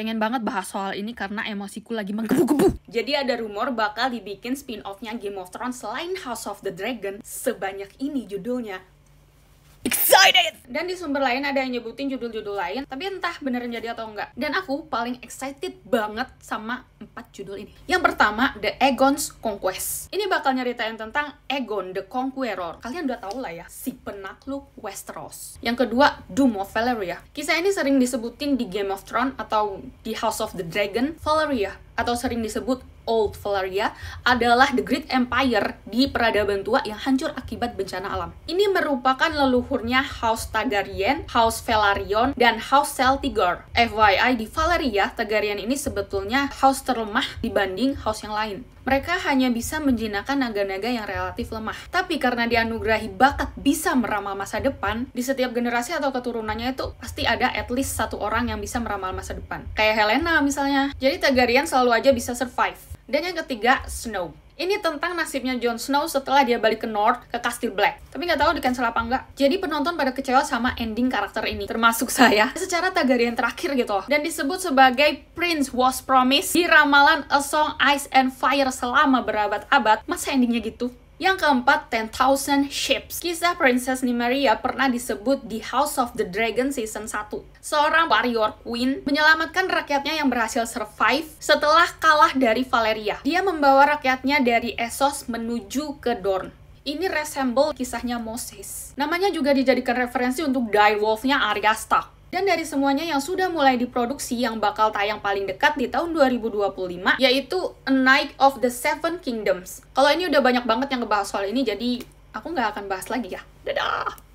pengen banget bahas soal ini karena emosiku lagi menggebu-gebu. Jadi ada rumor bakal dibikin spin offnya Game of Thrones selain House of the Dragon sebanyak ini judulnya excited! Dan di sumber lain ada yang nyebutin judul-judul lain, tapi entah beneran jadi atau enggak. Dan aku paling excited banget sama empat judul ini. Yang pertama, The Aegon's Conquest. Ini bakal nyeritain tentang egon the Conqueror. Kalian udah tau lah ya, si penakluk Westeros. Yang kedua, Doom of valeria Kisah ini sering disebutin di Game of Thrones atau di House of the Dragon. valeria atau sering disebut Old Valeria adalah The Great Empire di peradaban tua yang hancur akibat bencana alam. Ini merupakan leluhurnya House Targaryen, House Velaryon, dan House Celtigor. FYI, di Valeria, Targaryen ini sebetulnya house terlemah dibanding house yang lain. Mereka hanya bisa menjinakkan naga-naga yang relatif lemah. Tapi karena dianugerahi bakat bisa meramal masa depan, di setiap generasi atau keturunannya itu pasti ada at least satu orang yang bisa meramal masa depan. Kayak Helena misalnya. Jadi Targaryen selalu aja bisa survive. Dan yang ketiga, Snow. Ini tentang nasibnya Jon Snow setelah dia balik ke North, ke Kastil Black. Tapi nggak tahu di-cancel apa nggak. Jadi penonton pada kecewa sama ending karakter ini, termasuk saya. Secara Targaryen terakhir gitu. Dan disebut sebagai Prince Was Promised di ramalan A Song, Ice, and Fire selama berabad-abad. Masa endingnya gitu? Yang keempat, Ten Thousand Ships. Kisah Princess Nymeria pernah disebut di House of the Dragon Season 1. Seorang warrior queen menyelamatkan rakyatnya yang berhasil survive setelah kalah dari Valeria. Dia membawa rakyatnya dari Essos menuju ke Dorne. Ini resemble kisahnya Moses. Namanya juga dijadikan referensi untuk direwolf-nya Arya Stark. Dan dari semuanya yang sudah mulai diproduksi yang bakal tayang paling dekat di tahun 2025 yaitu A Night of the Seven Kingdoms. Kalau ini udah banyak banget yang ngebahas soal ini jadi aku nggak akan bahas lagi ya. Dadah!